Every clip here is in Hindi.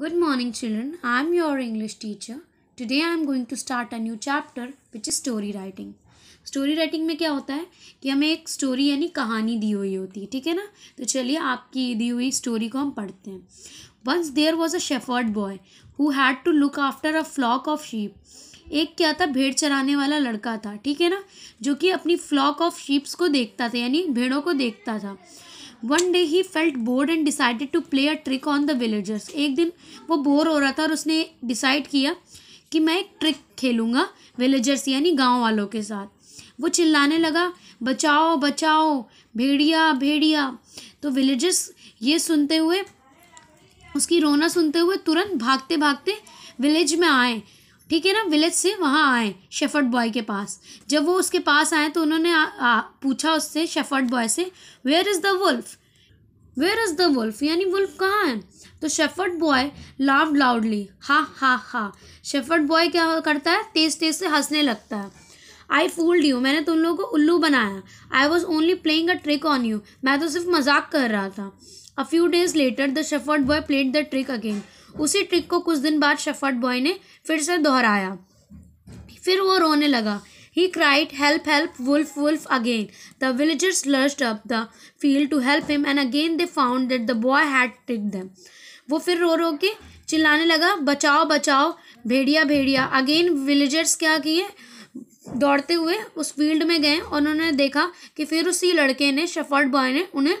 Good morning children, I am your English teacher. Today I am going to start a new chapter which is story writing. Story writing में क्या होता है कि हमें एक स्टोरी यानी कहानी दी हुई होती है ठीक है ना तो चलिए आपकी दी हुई स्टोरी को हम पढ़ते हैं once there was a shepherd boy who had to look after a flock of sheep एक क्या था भेड़ चराने वाला लड़का था ठीक है ना जो कि अपनी फ्लॉक ऑफ शीप्स को देखता था यानी भेड़ों को देखता था one day he felt bored and decided to play a trick on the villagers एक दिन वो बोर हो रहा था और उसने डिसाइड किया कि मैं एक ट्रिक खेलूँगा विलेजर्स यानी गांव वालों के साथ वो चिल्लाने लगा बचाओ बचाओ भेड़िया भेड़िया तो विलेजर्स ये सुनते हुए उसकी रोना सुनते हुए तुरंत भागते भागते विलेज में आए ठीक है ना विलेज से वहाँ आए शेफर्ड बॉय के पास जब वो उसके पास आए तो उन्होंने आ, आ, पूछा उससे शेफर्ड बॉय से where is the wolf where is the wolf यानी वुल्फ कहाँ है तो शेफर्ड बॉय लाव लाउडली हा हा हा शेफर्ड बॉय क्या करता है तेज़ तेज़ से हंसने लगता है आई फूल्ड यू मैंने तुम लोगों को उल्लू बनाया I was only playing a trick on you मैं तो सिर्फ मजाक कर रहा था a few days later the shepherd boy played the trick again उसी ट्रिक को कुछ दिन बाद शफर्ट बॉय ने फिर से दोहराया फिर वो रोने लगा he cried help help wolf wolf again the villagers rushed up the field to help him and again they found that the boy had trick them. वो फिर रो रो के चिल्लाने लगा बचाओ बचाओ भेड़िया भेड़िया अगेन विलेजर्स क्या किए दौड़ते हुए उस फील्ड में गए और उन्होंने देखा कि फिर उसी लड़के ने शफर्ड बॉय ने उन्हें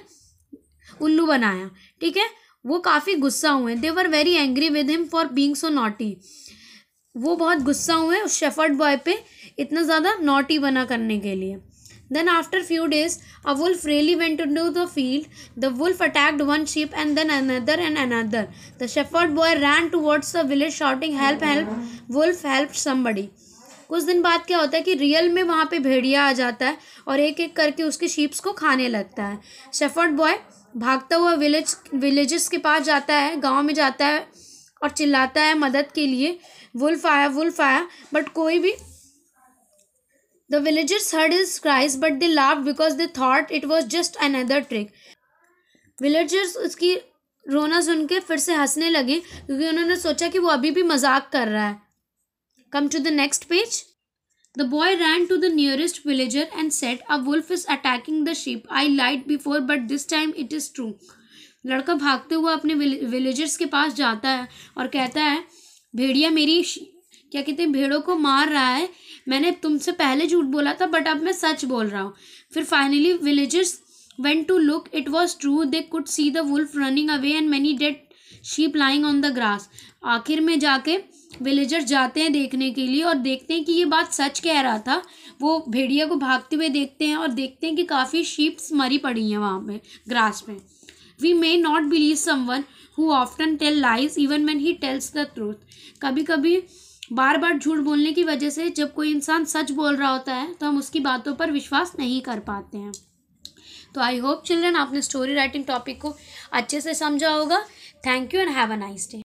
उल्लू बनाया ठीक है वो काफ़ी गुस्सा हुए they were very angry with him for being so naughty वो बहुत गुस्सा हुए उस शेफर्ड बॉय पे इतना ज़्यादा नॉटी बना करने के लिए then after few days a wolf really went to the field the wolf attacked one sheep and then another and another the shepherd boy ran towards the village shouting help help wolf help somebody कुछ दिन बाद क्या होता है कि रियल में वहाँ पे भेड़िया आ जाता है और एक एक करके उसके शीप्स को खाने लगता है शेफर्ड बॉय भागता हुआ विलेज विलेजेस के पास जाता है गाँव में जाता है और चिल्लाता है मदद के लिए वुल्फ आया वुल्फ आया बट कोई भी the villagers heard his cries but they laughed because they thought it was just another trick villagers उसकी रोना सुन के फिर से हंसने लगे क्योंकि उन्होंने सोचा कि वो अभी भी मजाक कर रहा है Come to the next page. The boy ran to the nearest villager and said, A wolf is attacking the sheep. I lied before, but this time it is true. लड़का भागते हुए अपने विलेजर्स के पास जाता है और कहता है भेड़िया मेरी क्या कहते हैं भेड़ों को मार रहा है मैंने तुमसे पहले झूठ बोला था बट अब मैं सच बोल रहा हूँ फिर finally villagers went to look it was true they could see the wolf running away and many dead sheep lying on the grass आखिर में जाके विलेजर जाते हैं देखने के लिए और देखते हैं कि ये बात सच कह रहा था वो भेड़िया को भागते हुए देखते हैं और देखते हैं कि काफ़ी शीप्स मरी पड़ी हैं वहाँ पे ग्रास में we may not believe someone who often tell lies even when he tells the truth कभी कभी बार बार झूठ बोलने की वजह से जब कोई इंसान सच बोल रहा होता है तो हम उसकी बातों पर विश्वास नहीं कर पाते हैं तो आई होप चिल्ड्रन आपने स्टोरी राइटिंग टॉपिक को अच्छे से समझा होगा thank you and have a nice day